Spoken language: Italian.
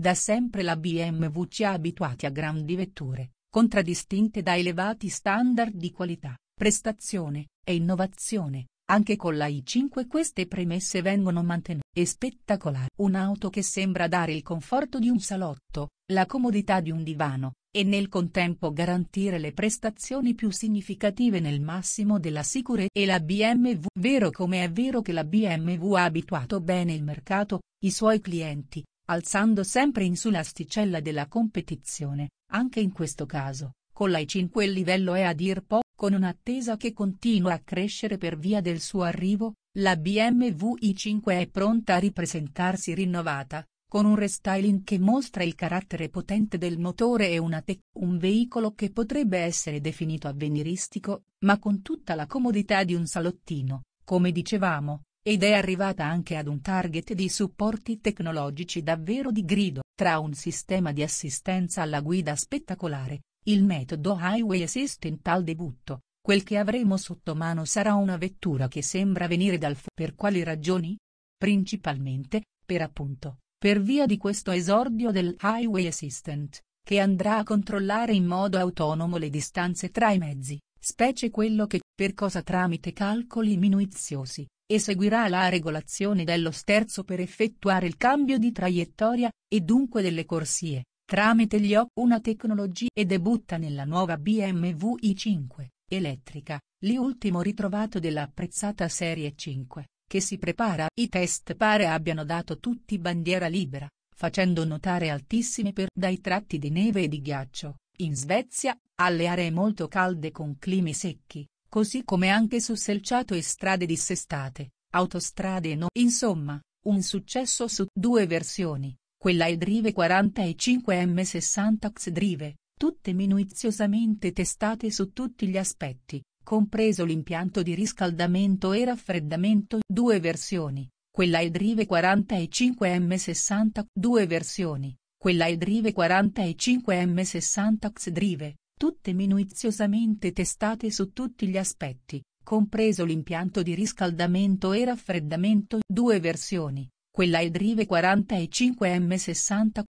Da sempre la BMW ci ha abituati a grandi vetture, contraddistinte da elevati standard di qualità, prestazione e innovazione, anche con la i5 queste premesse vengono mantenute. È spettacolare. Un'auto che sembra dare il conforto di un salotto, la comodità di un divano, e nel contempo garantire le prestazioni più significative nel massimo della sicurezza. E la BMW, vero come è vero che la BMW ha abituato bene il mercato, i suoi clienti, alzando sempre in su l'asticella della competizione, anche in questo caso, con l'AI 5 il livello è a dir poco, con un'attesa che continua a crescere per via del suo arrivo, la BMW i5 è pronta a ripresentarsi rinnovata, con un restyling che mostra il carattere potente del motore e una tech, un veicolo che potrebbe essere definito avveniristico, ma con tutta la comodità di un salottino, come dicevamo, ed è arrivata anche ad un target di supporti tecnologici davvero di grido, tra un sistema di assistenza alla guida spettacolare, il metodo Highway Assistant al debutto, quel che avremo sotto mano sarà una vettura che sembra venire dal fu. Per quali ragioni? Principalmente, per appunto, per via di questo esordio del Highway Assistant, che andrà a controllare in modo autonomo le distanze tra i mezzi, specie quello che, per cosa tramite calcoli minuziosi, Eseguirà la regolazione dello sterzo per effettuare il cambio di traiettoria, e dunque delle corsie, tramite gli o una tecnologia e debutta nella nuova BMW i5, elettrica, l'ultimo ritrovato dell'apprezzata serie 5, che si prepara. I test pare abbiano dato tutti bandiera libera, facendo notare altissime per dai tratti di neve e di ghiaccio, in Svezia, alle aree molto calde con climi secchi, così come anche su selciato e strade dissestate, autostrade e no. Insomma, un successo su due versioni, quella e Drive 40 e 5M60 X Drive, tutte minuziosamente testate su tutti gli aspetti, compreso l'impianto di riscaldamento e raffreddamento. Due versioni, quella e Drive 40 e 5M60 Due versioni, quella e Drive 40 e 5M60 X Drive, tutte minuziosamente testate su tutti gli aspetti, compreso l'impianto di riscaldamento e raffreddamento. Due versioni, quella e drive 40 e 5M60,